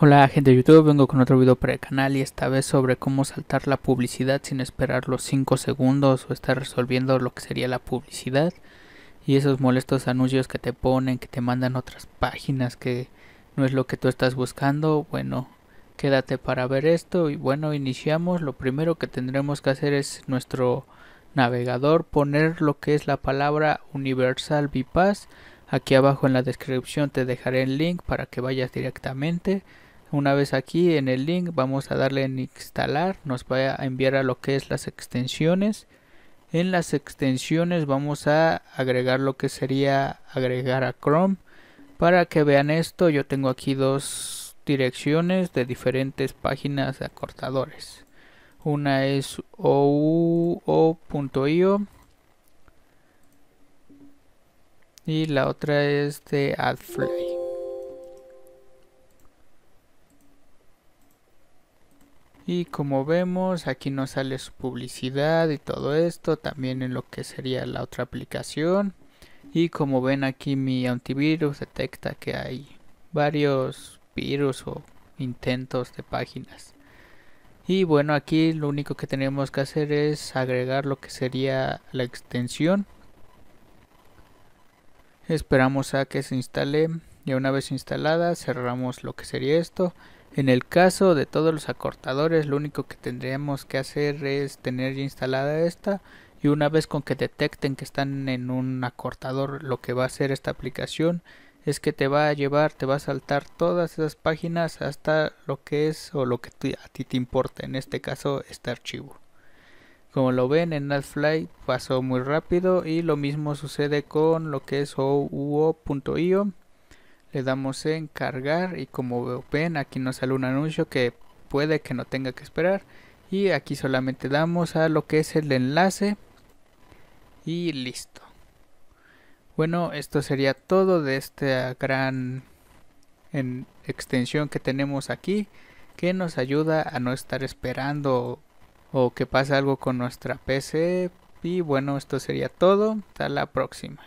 Hola gente de YouTube, vengo con otro video para el canal y esta vez sobre cómo saltar la publicidad sin esperar los 5 segundos o estar resolviendo lo que sería la publicidad y esos molestos anuncios que te ponen, que te mandan otras páginas que no es lo que tú estás buscando, bueno, quédate para ver esto y bueno, iniciamos, lo primero que tendremos que hacer es nuestro navegador poner lo que es la palabra Universal Bypass, aquí abajo en la descripción te dejaré el link para que vayas directamente una vez aquí en el link vamos a darle en instalar nos va a enviar a lo que es las extensiones en las extensiones vamos a agregar lo que sería agregar a Chrome para que vean esto yo tengo aquí dos direcciones de diferentes páginas de acortadores una es OU.io y la otra es de AdFly Y como vemos, aquí nos sale su publicidad y todo esto, también en lo que sería la otra aplicación. Y como ven aquí mi antivirus detecta que hay varios virus o intentos de páginas. Y bueno, aquí lo único que tenemos que hacer es agregar lo que sería la extensión. Esperamos a que se instale y una vez instalada cerramos lo que sería esto en el caso de todos los acortadores, lo único que tendríamos que hacer es tener ya instalada esta y una vez con que detecten que están en un acortador, lo que va a hacer esta aplicación es que te va a llevar, te va a saltar todas esas páginas hasta lo que es o lo que a ti te importa, en este caso este archivo. Como lo ven en AdFly pasó muy rápido y lo mismo sucede con lo que es OUO.io le damos en cargar y como ven aquí nos sale un anuncio que puede que no tenga que esperar y aquí solamente damos a lo que es el enlace y listo bueno esto sería todo de esta gran en extensión que tenemos aquí que nos ayuda a no estar esperando o que pase algo con nuestra PC y bueno esto sería todo hasta la próxima